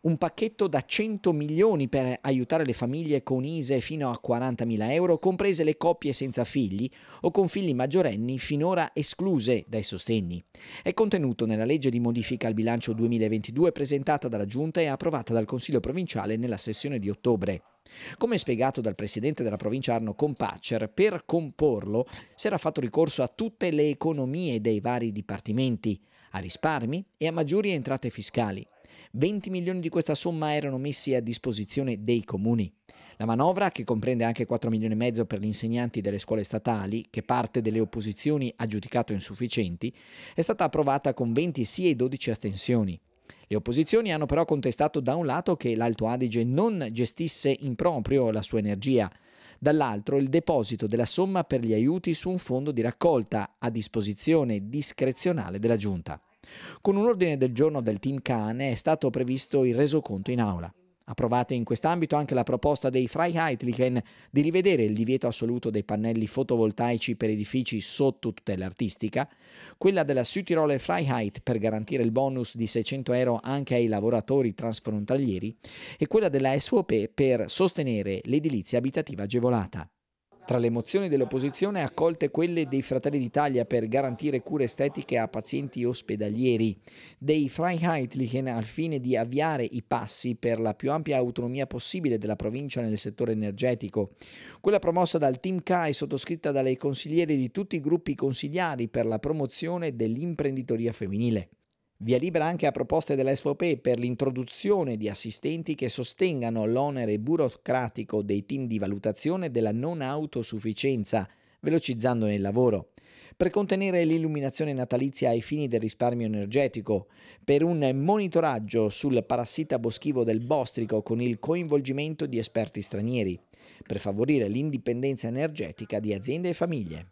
un pacchetto da 100 milioni per aiutare le famiglie con ISE fino a 40.000 euro, comprese le coppie senza figli o con figli maggiorenni finora escluse dai sostegni. È contenuto nella legge di modifica al bilancio 2022 presentata dalla Giunta e approvata dal Consiglio provinciale nella sessione di ottobre. Come spiegato dal presidente della provincia Arno Compacer, per comporlo si era fatto ricorso a tutte le economie dei vari dipartimenti, a risparmi e a maggiori entrate fiscali. 20 milioni di questa somma erano messi a disposizione dei comuni. La manovra, che comprende anche 4 milioni e mezzo per gli insegnanti delle scuole statali, che parte delle opposizioni ha giudicato insufficienti, è stata approvata con 20 sì e 12 astensioni. Le opposizioni hanno però contestato da un lato che l'Alto Adige non gestisse in proprio la sua energia, dall'altro il deposito della somma per gli aiuti su un fondo di raccolta a disposizione discrezionale della Giunta. Con un ordine del giorno del team Cane è stato previsto il resoconto in aula. Approvate in quest'ambito anche la proposta dei Freiheitlichen di rivedere il divieto assoluto dei pannelli fotovoltaici per edifici sotto tutela artistica, quella della Südtiroler Freiheit per garantire il bonus di 600 euro anche ai lavoratori transfrontalieri e quella della SVP per sostenere l'edilizia abitativa agevolata. Tra le mozioni dell'opposizione accolte quelle dei Fratelli d'Italia per garantire cure estetiche a pazienti ospedalieri, dei Freiheitlichen al fine di avviare i passi per la più ampia autonomia possibile della provincia nel settore energetico, quella promossa dal Team CAI sottoscritta dalle consigliere di tutti i gruppi consigliari per la promozione dell'imprenditoria femminile. Via libera anche a proposte della per l'introduzione di assistenti che sostengano l'onere burocratico dei team di valutazione della non autosufficienza, velocizzandone il lavoro per contenere l'illuminazione natalizia ai fini del risparmio energetico, per un monitoraggio sul parassita boschivo del bostrico con il coinvolgimento di esperti stranieri, per favorire l'indipendenza energetica di aziende e famiglie.